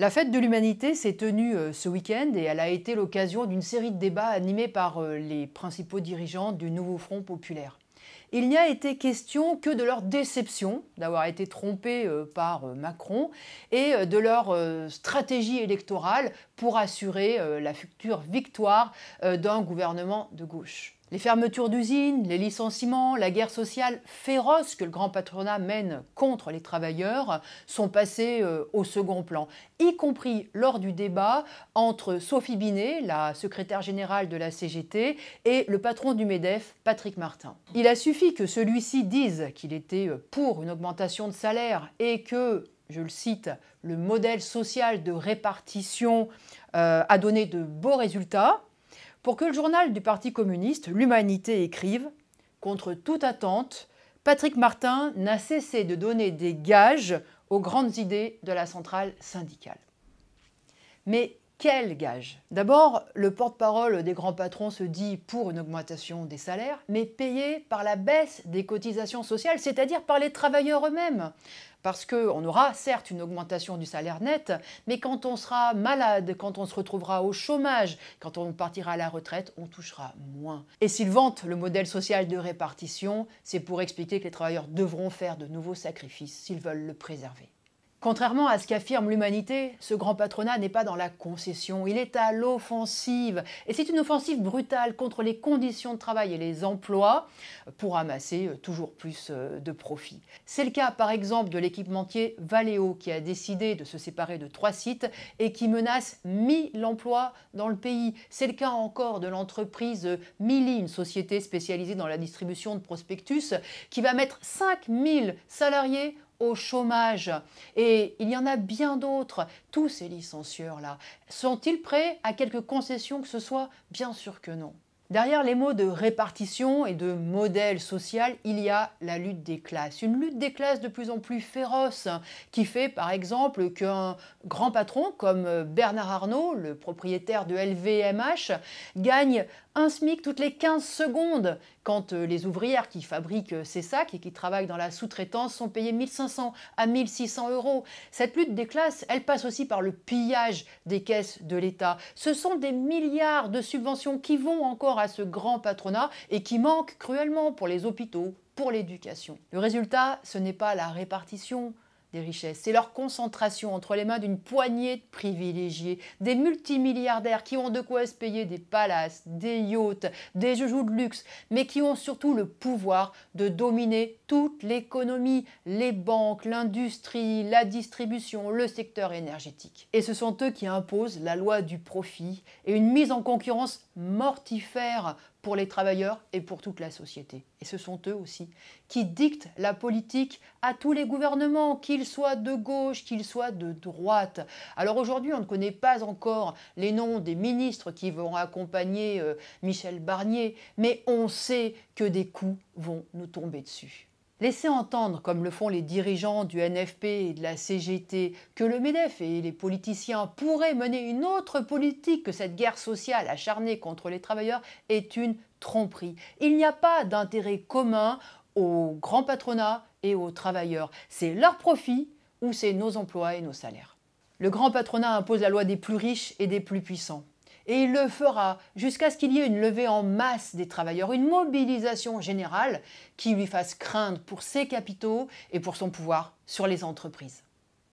La fête de l'humanité s'est tenue euh, ce week-end et elle a été l'occasion d'une série de débats animés par euh, les principaux dirigeants du nouveau Front populaire il n'y a été question que de leur déception d'avoir été trompés euh, par euh, Macron et euh, de leur stratégie électorale pour assurer la future victoire d'un gouvernement de gauche. Les fermetures d'usines, les licenciements, la guerre sociale féroce que le grand patronat mène contre les travailleurs sont passés au second plan, y compris lors du débat entre Sophie Binet, la secrétaire générale de la CGT, et le patron du MEDEF, Patrick Martin. Il a que celui-ci dise qu'il était euh, pour une augmentation de salaire et que, je le cite, le modèle social de répartition euh, a donné de beaux résultats, pour que le journal du Parti communiste, l'Humanité, écrive Contre toute attente, Patrick Martin n'a cessé de donner des gages aux grandes idées de la centrale syndicale. Mais quel gage D'abord, le porte-parole des grands patrons se dit pour une augmentation des salaires, mais payé par la baisse des cotisations sociales, c'est-à-dire par les travailleurs eux-mêmes. Parce qu'on aura certes une augmentation du salaire net, mais quand on sera malade, quand on se retrouvera au chômage, quand on partira à la retraite, on touchera moins. Et s'ils vantent le modèle social de répartition, c'est pour expliquer que les travailleurs devront faire de nouveaux sacrifices s'ils veulent le préserver. Contrairement à ce qu'affirme l'humanité, ce grand patronat n'est pas dans la concession, il est à l'offensive. Et c'est une offensive brutale contre les conditions de travail et les emplois pour amasser euh, toujours plus euh, de profits. C'est le cas par exemple de l'équipementier Valeo qui a décidé de se séparer de trois sites et qui menace 1000 emplois dans le pays. C'est le cas encore de l'entreprise euh, Mili, une société spécialisée dans la distribution de prospectus, qui va mettre 5000 salariés au chômage. Et il y en a bien d'autres. Tous ces licencieurs-là, sont-ils prêts à quelques concessions que ce soit Bien sûr que non. Derrière les mots de répartition et de modèle social, il y a la lutte des classes. Une lutte des classes de plus en plus féroce qui fait par exemple qu'un grand patron comme Bernard Arnault, le propriétaire de LVMH, gagne un SMIC toutes les 15 secondes, quand euh, les ouvrières qui fabriquent euh, ces sacs et qui travaillent dans la sous-traitance sont payées 1500 à 1600 euros. Cette lutte des classes, elle passe aussi par le pillage des caisses de l'État. Ce sont des milliards de subventions qui vont encore à ce grand patronat et qui manquent cruellement pour les hôpitaux, pour l'éducation. Le résultat, ce n'est pas la répartition, des richesses. C'est leur concentration entre les mains d'une poignée de privilégiés, des multimilliardaires qui ont de quoi se payer des palaces, des yachts, des joujoux de luxe, mais qui ont surtout le pouvoir de dominer toute l'économie, les banques, l'industrie, la distribution, le secteur énergétique. Et ce sont eux qui imposent la loi du profit et une mise en concurrence mortifère pour les travailleurs et pour toute la société. Et ce sont eux aussi qui dictent la politique à tous les gouvernements, qu'ils soient de gauche, qu'ils soient de droite. Alors aujourd'hui, on ne connaît pas encore les noms des ministres qui vont accompagner euh, Michel Barnier, mais on sait que des coups vont nous tomber dessus. Laissez entendre, comme le font les dirigeants du NFP et de la CGT, que le MEDEF et les politiciens pourraient mener une autre politique que cette guerre sociale acharnée contre les travailleurs est une tromperie. Il n'y a pas d'intérêt commun au grand patronat et aux travailleurs. C'est leur profit ou c'est nos emplois et nos salaires. Le grand patronat impose la loi des plus riches et des plus puissants. Et il le fera jusqu'à ce qu'il y ait une levée en masse des travailleurs, une mobilisation générale qui lui fasse craindre pour ses capitaux et pour son pouvoir sur les entreprises.